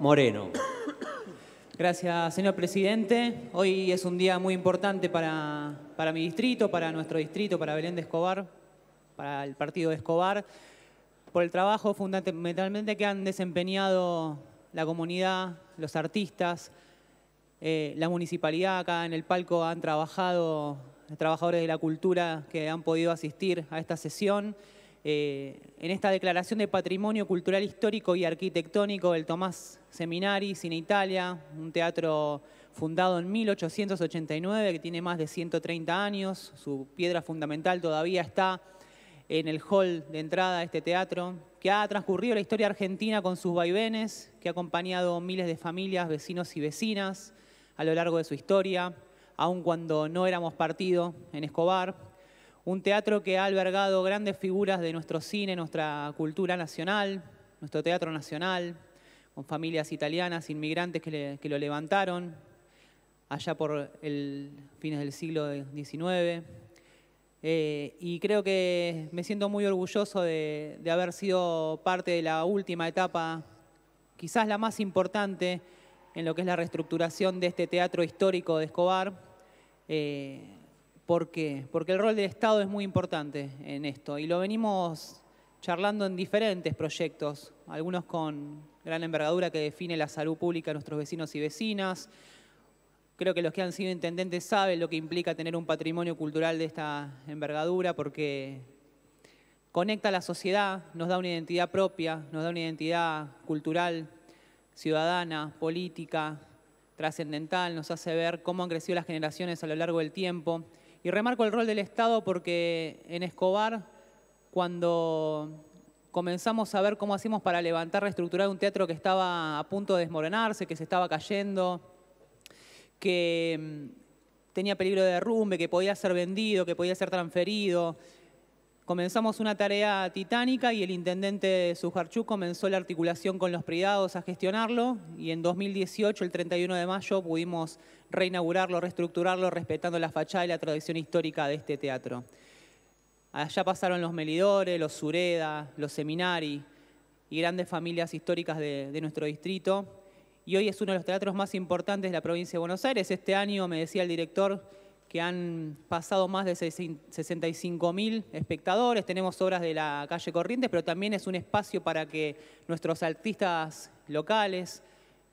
Moreno. Gracias, señor presidente. Hoy es un día muy importante para, para mi distrito, para nuestro distrito, para Belén de Escobar, para el partido de Escobar, por el trabajo fundamentalmente que han desempeñado la comunidad, los artistas, eh, la municipalidad acá en el palco han trabajado, trabajadores de la cultura que han podido asistir a esta sesión. Eh, en esta declaración de patrimonio cultural histórico y arquitectónico del Tomás Seminari, Cine Italia, un teatro fundado en 1889 que tiene más de 130 años, su piedra fundamental todavía está en el hall de entrada de este teatro, que ha transcurrido la historia argentina con sus vaivenes, que ha acompañado miles de familias, vecinos y vecinas a lo largo de su historia, aun cuando no éramos partido en Escobar, un teatro que ha albergado grandes figuras de nuestro cine, nuestra cultura nacional, nuestro teatro nacional, con familias italianas, inmigrantes que, lo levantaron allá por el fines del siglo XIX. Eh, y creo que me siento muy orgulloso de, haber sido parte de la última etapa, quizás la más importante en lo que es la reestructuración de este teatro histórico de Escobar. Eh, ¿Por qué? Porque el rol del Estado es muy importante en esto y lo venimos charlando en diferentes proyectos, algunos con gran envergadura que define la salud pública de nuestros vecinos y vecinas. Creo que los que han sido intendentes saben lo que implica tener un patrimonio cultural de esta envergadura porque conecta a la sociedad, nos da una identidad propia, nos da una identidad cultural, ciudadana, política, trascendental, nos hace ver cómo han crecido las generaciones a lo largo del tiempo y remarco el rol del Estado porque en Escobar, cuando comenzamos a ver cómo hacíamos para levantar, reestructurar un teatro que estaba a punto de desmoronarse, que se estaba cayendo, que mm, tenía peligro de derrumbe, que podía ser vendido, que podía ser transferido, Comenzamos una tarea titánica y el intendente Sujarchú comenzó la articulación con los privados a gestionarlo y en 2018, el 31 de mayo, pudimos reinaugurarlo, reestructurarlo, respetando la fachada y la tradición histórica de este teatro. Allá pasaron los Melidores, los Sureda, los Seminari y grandes familias históricas de, de nuestro distrito. Y hoy es uno de los teatros más importantes de la provincia de Buenos Aires. Este año, me decía el director, que han pasado más de 65 mil espectadores. Tenemos obras de la calle Corrientes, pero también es un espacio para que nuestros artistas locales,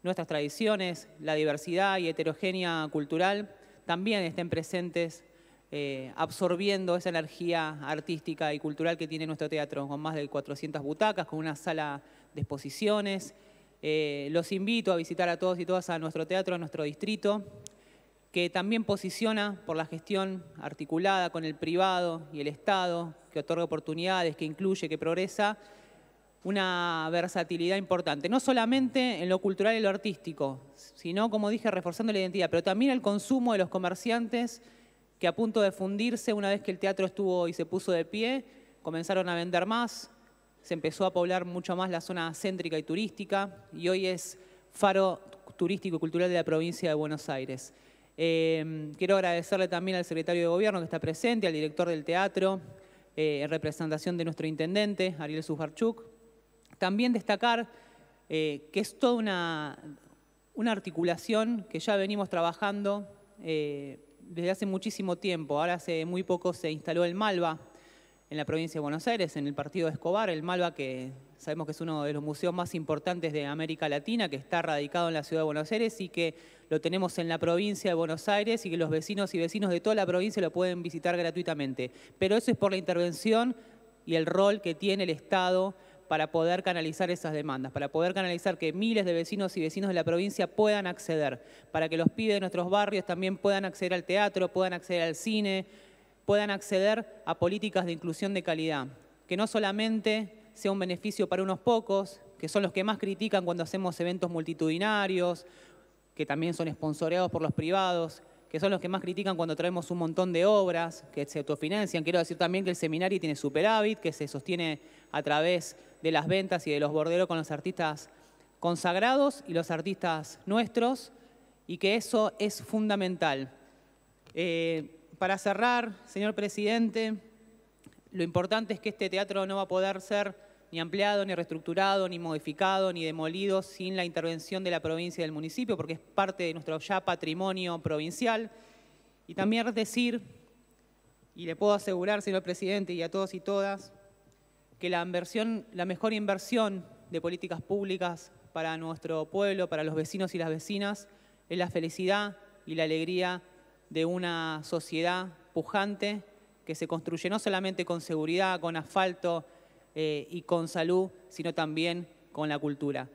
nuestras tradiciones, la diversidad y heterogénea cultural también estén presentes eh, absorbiendo esa energía artística y cultural que tiene nuestro teatro, con más de 400 butacas, con una sala de exposiciones. Eh, los invito a visitar a todos y todas a nuestro teatro, a nuestro distrito, que también posiciona por la gestión articulada con el privado y el Estado, que otorga oportunidades, que incluye, que progresa, una versatilidad importante, no solamente en lo cultural y lo artístico, sino, como dije, reforzando la identidad, pero también el consumo de los comerciantes que a punto de fundirse, una vez que el teatro estuvo y se puso de pie, comenzaron a vender más, se empezó a poblar mucho más la zona céntrica y turística, y hoy es faro turístico y cultural de la provincia de Buenos Aires. Em, quiero agradecerle también al secretario de Gobierno que está presente, al director del teatro, eh, en representación de nuestro intendente, Ariel Sujarchuk. También destacar eh, que es toda una, una, articulación que ya venimos trabajando eh, desde hace muchísimo tiempo. Ahora hace muy poco se instaló el MALVA en la provincia de Buenos Aires, en el partido de Escobar, el MALVA que Sabemos que es uno de los museos más importantes de América Latina, que está radicado en la ciudad de Buenos Aires y que lo tenemos en la provincia de Buenos Aires y que los vecinos y vecinos de toda la provincia lo pueden visitar gratuitamente. Pero eso es por la intervención y el rol que tiene el Estado para poder canalizar esas demandas, para poder canalizar que miles de vecinos y vecinos de la provincia puedan acceder, para que los pibes de nuestros barrios también puedan acceder al teatro, puedan acceder al cine, puedan acceder a políticas de inclusión de calidad, que no solamente sea un beneficio para unos pocos, que son los que más critican cuando hacemos eventos multitudinarios, que también son esponsoreados por los privados, que son los que más critican cuando traemos un montón de obras que se autofinancian. Quiero decir también que el seminario tiene superávit, que se sostiene a través de las ventas y de los borderos con los artistas consagrados y los artistas nuestros, y que eso es fundamental. Eh, para cerrar, señor presidente, lo importante es que este teatro no va a poder ser ni ampliado, ni reestructurado, ni modificado, ni demolido sin la intervención de la provincia y del municipio, porque es parte de nuestro ya patrimonio provincial. Y también decir, y le puedo asegurar, señor presidente, y a todos y todas, que la, inversión, la mejor inversión de políticas públicas para nuestro pueblo, para los vecinos y las vecinas, es la felicidad y la alegría de una sociedad pujante que se construye no solamente con seguridad, con asfalto eh, y con salud, sino también con la cultura.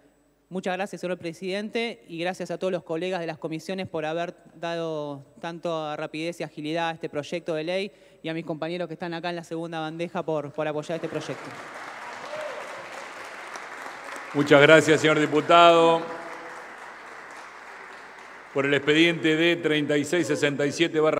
Muchas gracias, señor presidente, y gracias a todos los colegas de las comisiones por haber dado tanto rapidez y agilidad a este proyecto de ley y a mis compañeros que están acá en la segunda bandeja por, por apoyar este proyecto. Muchas gracias, señor diputado. Por el expediente de 3667